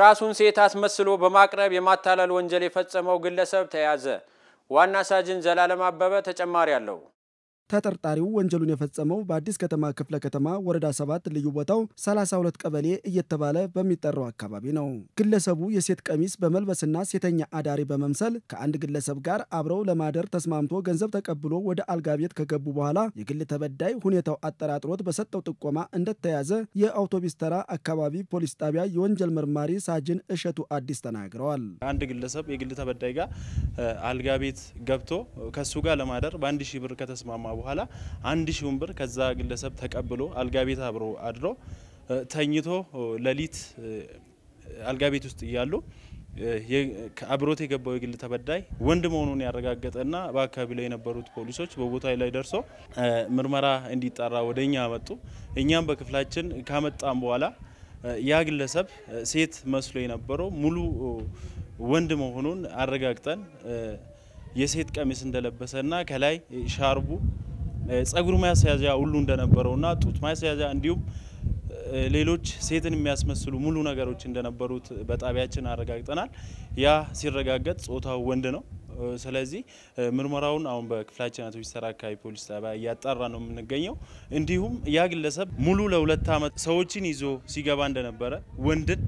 ራሱን ሴት አስመስሎ በማቅረብ የማታለል ወንጀል የፈጸመው ግለሰብ ተያዘ። ዋና ሳጅን ዘላለም አበበ ተጨማሪ አለው። ተጠርጣሪው ወንጀሉን የፈጸመው በአዲስ ከተማ ክፍለ ከተማ ወረዳ ሰባት ልዩ ቦታው 32 ቀበሌ እየተባለ በሚጠራው አካባቢ ነው። ግለሰቡ የሴት ቀሚስ በመልበስና ሴተኛ አዳሪ በመምሰል ከአንድ ግለሰብ ጋር አብረው ለማደር ተስማምቶ ገንዘብ ተቀብሎ ወደ አልጋ ቤት ከገቡ በኋላ የግል ተበዳይ ሁኔታው አጠራጥሮት በሰጠው ጥቆማ እንደተያዘ የአውቶቢስ ተራ አካባቢ ፖሊስ ጣቢያ የወንጀል መርማሪ ሳጅን እሸቱ አዲስ ተናግረዋል። አንድ ግለሰብ የግል ተበዳይ ጋር አልጋ ቤት ገብቶ ከሱ ጋር ለማደር በአንድ ሺህ ብር ከተስማማ በኋላ አንድ ሺውን ብር ከዛ ግለሰብ ተቀብሎ አልጋ ቤት አብሮ አድሮ ተኝቶ ሌሊት አልጋ ቤት ውስጥ እያሉ አብሮት የገባው የግል ተበዳይ ወንድ መሆኑን ያረጋገጠና በአካባቢ ላይ የነበሩት ፖሊሶች በቦታ ላይ ደርሶ ምርመራ እንዲጣራ ወደ እኛ መጡ። እኛም በክፍላችን ካመጣም በኋላ ያ ግለሰብ ሴት መስሎ የነበረው ሙሉ ወንድ መሆኑን አረጋግጠን የሴት ቀሚስ እንደለበሰና ከላይ ሻርቡ ጸጉር ማስያዣ ሁሉ እንደነበረውና ጡት ማስያዣ እንዲሁም ሌሎች ሴትን የሚያስመስሉ ሙሉ ነገሮች እንደነበሩት በጣቢያችን አረጋግጠናል። ያ ሲረጋገጥ ጾታው ወንድ ነው። ስለዚህ ምርመራውን አሁን በክፍላችን አቶ ቢሰራ አካባቢ ፖሊስ ጣቢያ እያጣራ ነው የምንገኘው። እንዲሁም ያ ግለሰብ ሙሉ ለሁለት ዓመት ሰዎችን ይዞ ሲገባ እንደነበረ ወንድን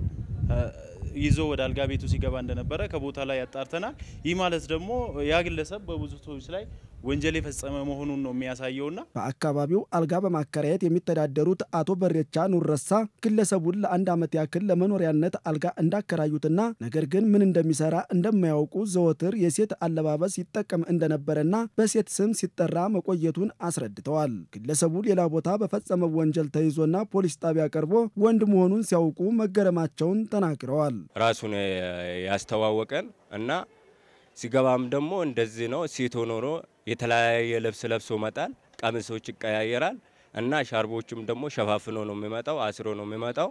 ይዞ ወደ አልጋ ቤቱ ሲገባ እንደነበረ ከቦታ ላይ ያጣርተናል። ይህ ማለት ደግሞ ያ ግለሰብ በብዙ ሰዎች ላይ ወንጀል የፈጸመ መሆኑን ነው የሚያሳየውና በአካባቢው አልጋ በማከራየት የሚተዳደሩት አቶ በሬቻ ኑረሳ ግለሰቡን ለአንድ ዓመት ያክል ለመኖሪያነት አልጋ እንዳከራዩትና ነገር ግን ምን እንደሚሰራ እንደማያውቁ ዘወትር የሴት አለባበስ ይጠቀም እንደነበረና በሴት ስም ሲጠራ መቆየቱን አስረድተዋል። ግለሰቡ ሌላ ቦታ በፈጸመው ወንጀል ተይዞና ፖሊስ ጣቢያ ቀርቦ ወንድ መሆኑን ሲያውቁ መገረማቸውን ተናግረዋል። ራሱን ያስተዋወቀን እና ሲገባም ደግሞ እንደዚህ ነው ሴት ሆኖ የተለያየ ልብስ ለብሶ መጣል፣ ቀሚሶች ይቀያየራል እና ሻርቦችም ደግሞ ሸፋፍኖ ነው የሚመጣው፣ አስሮ ነው የሚመጣው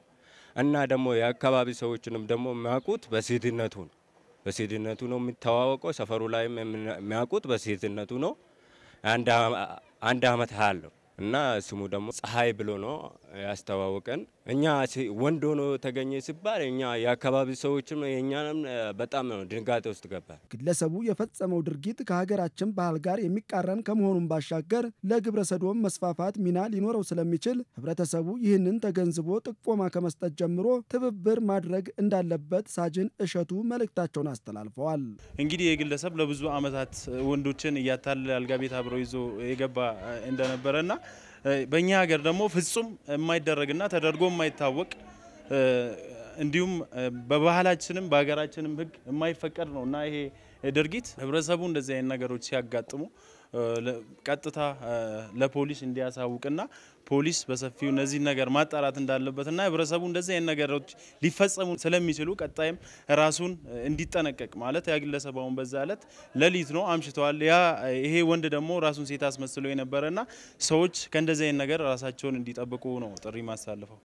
እና ደግሞ የአካባቢ ሰዎችንም ደግሞ የሚያውቁት በሴትነቱ ነው። በሴትነቱ ነው የሚተዋወቀው። ሰፈሩ ላይም የሚያውቁት በሴትነቱ ነው። አንድ አመት ነው እና ስሙ ደግሞ ፀሐይ ብሎ ነው ያስተዋወቀን። እኛ ወንድ ሆኖ ተገኘ ሲባል እኛ የአካባቢ ሰዎችም የእኛንም በጣም ነው ድንጋጤ ውስጥ ገባ። ግለሰቡ የፈጸመው ድርጊት ከሀገራችን ባህል ጋር የሚቃረን ከመሆኑን ባሻገር ለግብረ ሰዶም መስፋፋት ሚና ሊኖረው ስለሚችል ህብረተሰቡ ይህንን ተገንዝቦ ጥቆማ ከመስጠት ጀምሮ ትብብር ማድረግ እንዳለበት ሳጅን እሸቱ መልእክታቸውን አስተላልፈዋል። እንግዲህ የግለሰብ ለብዙ አመታት ወንዶችን እያታለለ አልጋ ቤት አብረው ይዞ የገባ እንደነበረና በእኛ ሀገር ደግሞ ፍጹም የማይደረግና ተደርጎ የማይታወቅ እንዲሁም በባህላችንም በሀገራችንም ሕግ የማይፈቀድ ነው እና ይሄ ድርጊት ህብረተሰቡ እንደዚህ አይነት ነገሮች ሲያጋጥሙ ቀጥታ ለፖሊስ እንዲያሳውቅና ፖሊስ በሰፊው እነዚህ ነገር ማጣራት እንዳለበት እንዳለበትና ህብረተሰቡ እንደዚህ አይነት ነገሮች ሊፈጸሙ ስለሚችሉ ቀጣይም ራሱን እንዲጠነቀቅ ማለት ያ ግለሰብ አሁን በዛ ዕለት ሌሊት ነው አምሽተዋል። ያ ይሄ ወንድ ደግሞ ራሱን ሴት አስመስሎ የነበረ የነበረና ሰዎች ከእንደዚህ አይነት ነገር ራሳቸውን እንዲጠብቁ ነው ጥሪ ማሳልፈው።